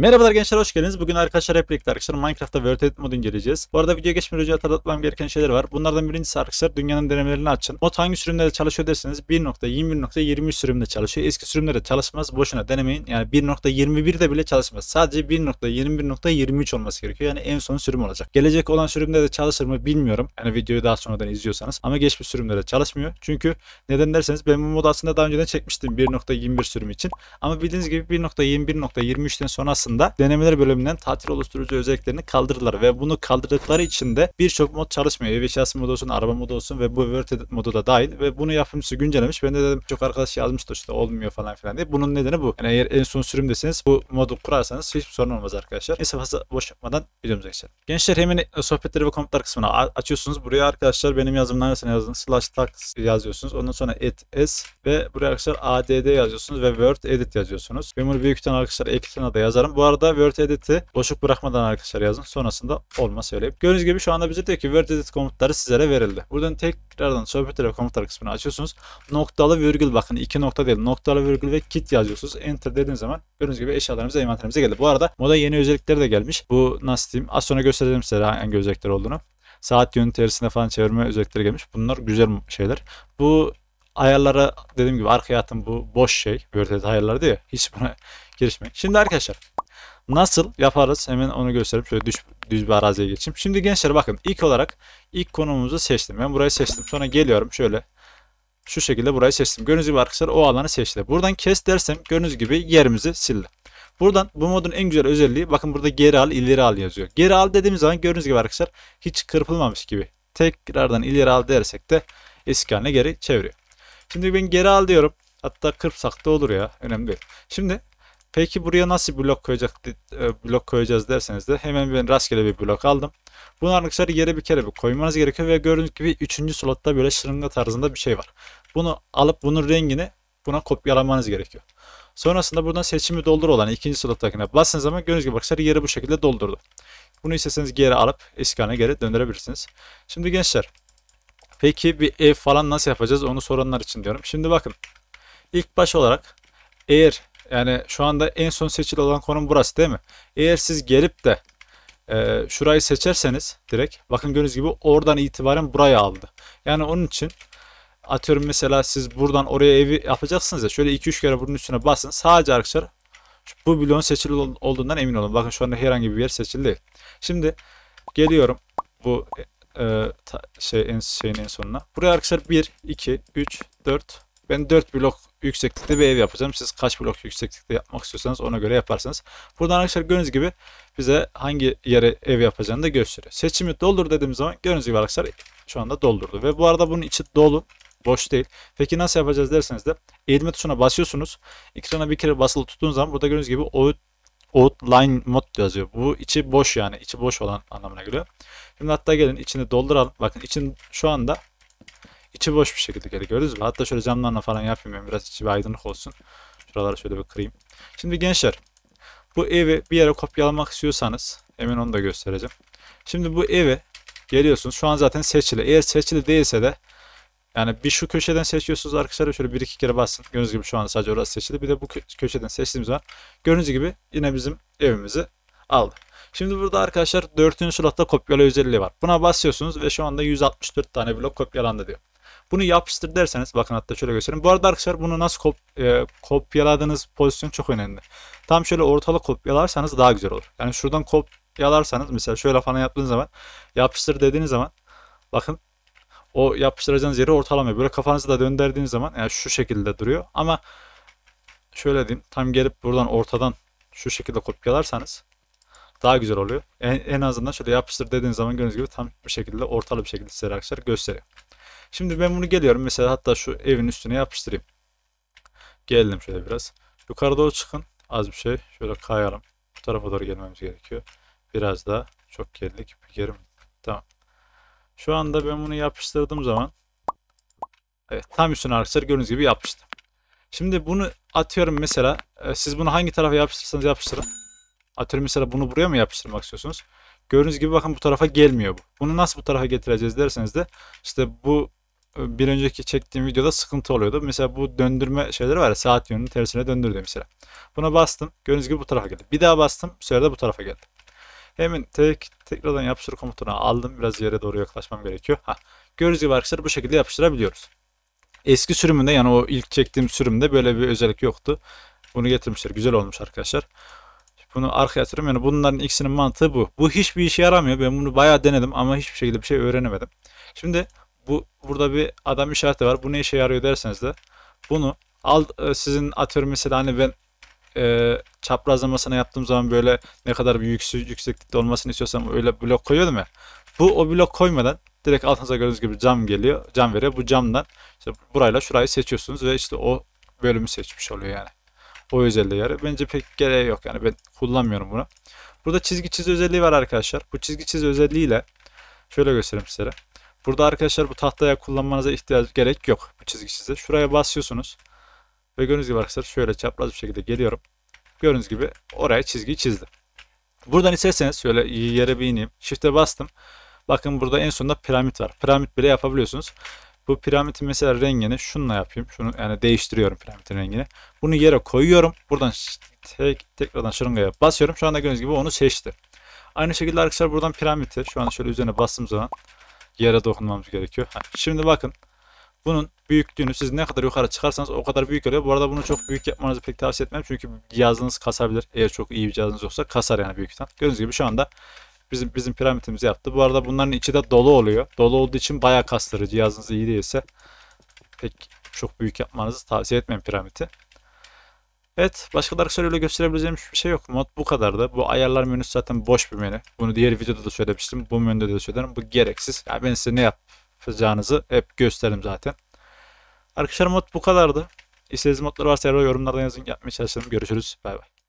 Merhabalar gençler hoş geldiniz. Bugün arkadaşlar hep birlikte arkadaşlar Minecraft'ta World Edit modunu gireceğiz. Bu arada video geçmeden önce hatırlatmam gereken şeyler var. Bunlardan birincisi arkadaşlar dünyanın denemelerini açın. Mod hangi sürümde de çalışıyor derseniz 1.21.23 sürümde çalışıyor. Eski sürümlerde çalışmaz. Boşuna denemeyin. Yani 1.21'de bile çalışmaz. Sadece 1.21.23 olması gerekiyor. Yani en son sürüm olacak. Gelecek olan sürümde de çalışır mı bilmiyorum. Yani videoyu daha sonradan izliyorsanız. Ama geçmiş sürümlerde çalışmıyor. Çünkü neden derseniz ben bu modu aslında daha önceden çekmiştim 1.21 sürüm için. Ama bildiğiniz gibi 1.21.23'ten sonra aslında aslında denemeler bölümünden tatil oluşturucu özelliklerini kaldırdılar ve bunu kaldırdıkları için de birçok mod çalışmıyor. Ev eşyası modu olsun, araba modu olsun ve bu Word modu da dahil ve bunu yapımcısı güncellemiş. Ben de dedim çok arkadaş yazmıştı işte olmuyor falan filan diye. Bunun nedeni bu. Yani eğer en son sürümdesiniz bu modu kurarsanız hiçbir sorun olmaz arkadaşlar. Neyse fazla boş yapmadan videomuza geçelim. Gençler hemen sohbetleri ve komutlar kısmına açıyorsunuz. Buraya arkadaşlar benim yazımdan hangisini yazın Slash tax yazıyorsunuz. Ondan sonra et s ve buraya arkadaşlar add yazıyorsunuz ve word edit yazıyorsunuz. Ben bunu büyük ihtimalle arkadaşlar ekrana da yazarım. Bu bu arada Word Edit'i boşluk bırakmadan arkadaşlar yazın. Sonrasında olma söyleyip. Gördüğünüz gibi şu anda bize diyor ki Word Edit komutları sizlere verildi. Buradan tekrardan sohbet ile komutlar kısmını açıyorsunuz. Noktalı virgül bakın iki nokta değil. Noktalı virgül ve kit yazıyorsunuz. Enter dediğiniz zaman gördüğünüz gibi eşyalarımız envanterimize geldi. Bu arada moda yeni özellikler de gelmiş. Bu nasıl diyeyim? Az sonra göstereceğim size hangi özellikler olduğunu. Saat yönü tersine falan çevirme özellikleri gelmiş. Bunlar güzel şeyler. Bu ayarlara dediğim gibi arkaya attım bu boş şey. Word edit ayarları diyor. hiç buna girişmeyin. Şimdi arkadaşlar Nasıl yaparız? Hemen onu gösterip şöyle düz, düz bir araziye geçeyim. Şimdi gençler bakın ilk olarak ilk konumumuzu seçtim. Ben burayı seçtim. Sonra geliyorum şöyle. Şu şekilde burayı seçtim. Gördüğünüz gibi arkadaşlar o alanı seçti. Buradan kes dersem gördüğünüz gibi yerimizi sildi. Buradan bu modun en güzel özelliği bakın burada geri al ileri al yazıyor. Geri al dediğimiz zaman gördüğünüz gibi arkadaşlar hiç kırpılmamış gibi. Tekrardan ileri al dersek de eski haline geri çeviriyor. Şimdi ben geri al diyorum. Hatta kırpsak da olur ya. Önemli değil. Şimdi Peki buraya nasıl blok koyacak e, blok koyacağız derseniz de hemen ben rastgele bir blok aldım. Bunu arkadaşlar yere bir kere bir koymanız gerekiyor ve gördüğünüz gibi 3. slotta böyle şırınga tarzında bir şey var. Bunu alıp bunun rengini buna kopyalamanız gerekiyor. Sonrasında buradan seçimi doldur olan ikinci slottakine bastığınız zaman gördüğünüz gibi arkadaşlar yeri bu şekilde doldurdu. Bunu isterseniz geri alıp eski haline geri döndürebilirsiniz. Şimdi gençler peki bir ev falan nasıl yapacağız onu soranlar için diyorum. Şimdi bakın ilk baş olarak eğer yani şu anda en son seçili olan konum burası değil mi? Eğer siz gelip de e, şurayı seçerseniz direkt bakın gördüğünüz gibi oradan itibaren burayı aldı. Yani onun için atıyorum mesela siz buradan oraya evi yapacaksınız ya şöyle 2-3 kere bunun üstüne basın. Sadece arkadaşlar bu bloğun seçili olduğundan emin olun. Bakın şu anda herhangi bir yer seçildi. değil. Şimdi geliyorum bu e, ta, şey en şeyin en sonuna. Buraya arkadaşlar 1 2 3 4 ben 4 blok yükseklikte bir ev yapacağım. Siz kaç blok yükseklikte yapmak istiyorsanız ona göre yaparsınız. Buradan arkadaşlar gördüğünüz gibi bize hangi yere ev yapacağını da gösteriyor. Seçimi doldur dediğim zaman gördüğünüz gibi arkadaşlar şu anda doldurdu. Ve bu arada bunun içi dolu. Boş değil. Peki nasıl yapacağız derseniz de eğilme tuşuna basıyorsunuz. Ekrana bir kere basılı tuttuğunuz zaman burada gördüğünüz gibi o outline mod yazıyor. Bu içi boş yani. içi boş olan anlamına geliyor. Şimdi hatta gelin içini dolduralım. Bakın için şu anda içi boş bir şekilde geliyor gördünüz Hatta şöyle camlarla falan yapmıyorum. Biraz içi bir aydınlık olsun. Şuraları şöyle bir kırayım. Şimdi gençler bu evi bir yere kopyalamak istiyorsanız hemen onu da göstereceğim. Şimdi bu evi geliyorsunuz. Şu an zaten seçili. Eğer seçili değilse de yani bir şu köşeden seçiyorsunuz arkadaşlar şöyle bir iki kere basın. Gördüğünüz gibi şu an sadece orası seçili. Bir de bu köşeden seçtiğimiz zaman gördüğünüz gibi yine bizim evimizi aldı. Şimdi burada arkadaşlar 4. slotta kopyala özelliği var. Buna basıyorsunuz ve şu anda 164 tane blok kopyalandı diyor. Bunu yapıştır derseniz bakın hatta şöyle göstereyim. Bu arada arkadaşlar bunu nasıl kop e, kopyaladığınız pozisyon çok önemli. Tam şöyle ortalık kopyalarsanız daha güzel olur. Yani şuradan kopyalarsanız mesela şöyle falan yaptığınız zaman yapıştır dediğiniz zaman bakın o yapıştıracağınız yeri ortalamıyor. Böyle kafanızı da döndürdüğünüz zaman yani şu şekilde duruyor. Ama şöyle diyeyim tam gelip buradan ortadan şu şekilde kopyalarsanız daha güzel oluyor. En, en azından şöyle yapıştır dediğiniz zaman gördüğünüz gibi tam bir şekilde ortalı bir şekilde size arkadaşlar gösteriyor. Şimdi ben bunu geliyorum. Mesela hatta şu evin üstüne yapıştırayım. Geldim şöyle biraz. Yukarı doğru çıkın. Az bir şey. Şöyle kayalım. Bu tarafa doğru gelmemiz gerekiyor. Biraz da çok geldik. Bir geri Tamam. Şu anda ben bunu yapıştırdığım zaman evet, tam üstüne arkadaşlar gördüğünüz gibi yapıştı. Şimdi bunu atıyorum mesela. E, siz bunu hangi tarafa yapıştırırsanız yapıştırın. Atıyorum mesela bunu buraya mı yapıştırmak istiyorsunuz? Gördüğünüz gibi bakın bu tarafa gelmiyor bu. Bunu nasıl bu tarafa getireceğiz derseniz de işte bu bir önceki çektiğim videoda sıkıntı oluyordu. Mesela bu döndürme şeyleri var ya saat yönünü tersine döndürdü mesela. Buna bastım. Gördüğünüz gibi bu tarafa geldi. Bir daha bastım. Bu sefer de bu tarafa geldi. Hemen tek, tekrardan yapıştır komutuna aldım. Biraz yere doğru yaklaşmam gerekiyor. Ha. Gördüğünüz gibi arkadaşlar bu şekilde yapıştırabiliyoruz. Eski sürümünde yani o ilk çektiğim sürümde böyle bir özellik yoktu. Bunu getirmişler. Güzel olmuş arkadaşlar. Bunu arkaya yatırım. Yani bunların ikisinin mantığı bu. Bu hiçbir işe yaramıyor. Ben bunu bayağı denedim ama hiçbir şekilde bir şey öğrenemedim. Şimdi bu burada bir adam işareti var. Bu ne işe yarıyor derseniz de bunu al e, sizin atıyorum mesela hani ben e, çaprazlamasını yaptığım zaman böyle ne kadar bir yüksek, yükseklikte olmasını istiyorsam öyle blok koyuyordum ya. Bu o blok koymadan direkt altınıza gördüğünüz gibi cam geliyor. Cam veriyor. Bu camdan işte burayla şurayı seçiyorsunuz ve işte o bölümü seçmiş oluyor yani. O özelliği yarı. Bence pek gereği yok yani ben kullanmıyorum bunu. Burada çizgi çiz özelliği var arkadaşlar. Bu çizgi çiz özelliğiyle şöyle göstereyim sizlere. Burada arkadaşlar bu tahtaya kullanmanıza ihtiyaç gerek yok bu çizgi size. Şuraya basıyorsunuz. Ve gördüğünüz gibi arkadaşlar şöyle çapraz bir şekilde geliyorum. Gördüğünüz gibi oraya çizgiyi çizdim. Buradan isterseniz şöyle yere bir ineyim. Shift'e bastım. Bakın burada en sonunda piramit var. Piramit bile yapabiliyorsunuz. Bu piramitin mesela rengini şununla yapayım. Şunu yani değiştiriyorum piramitin rengini. Bunu yere koyuyorum. Buradan tek, tekrardan şırıngaya basıyorum. Şu anda gördüğünüz gibi onu seçti. Aynı şekilde arkadaşlar buradan piramiti şu anda şöyle üzerine bastığım zaman yere dokunmamız gerekiyor. şimdi bakın. Bunun büyüklüğünü siz ne kadar yukarı çıkarsanız o kadar büyük oluyor. Bu arada bunu çok büyük yapmanızı pek tavsiye etmem. Çünkü cihazınız kasabilir. Eğer çok iyi bir cihazınız yoksa kasar yani büyükten. Gördüğünüz gibi şu anda bizim bizim piramitimizi yaptı. Bu arada bunların içi de dolu oluyor. Dolu olduğu için bayağı kastırır. Cihazınız iyi değilse pek çok büyük yapmanızı tavsiye etmem piramidi. Evet başka Dark Soul ile gösterebileceğim hiçbir şey yok. Mod bu kadar da. Bu ayarlar menüsü zaten boş bir menü. Bunu diğer videoda da söylemiştim. Bu menüde de söylerim. Bu gereksiz. Yani ben size ne yapacağınızı hep gösterim zaten. Arkadaşlar mod bu kadardı. İstediğiniz modlar varsa yorumlardan yazın. Yapmaya çalışalım. Görüşürüz. Bay bay.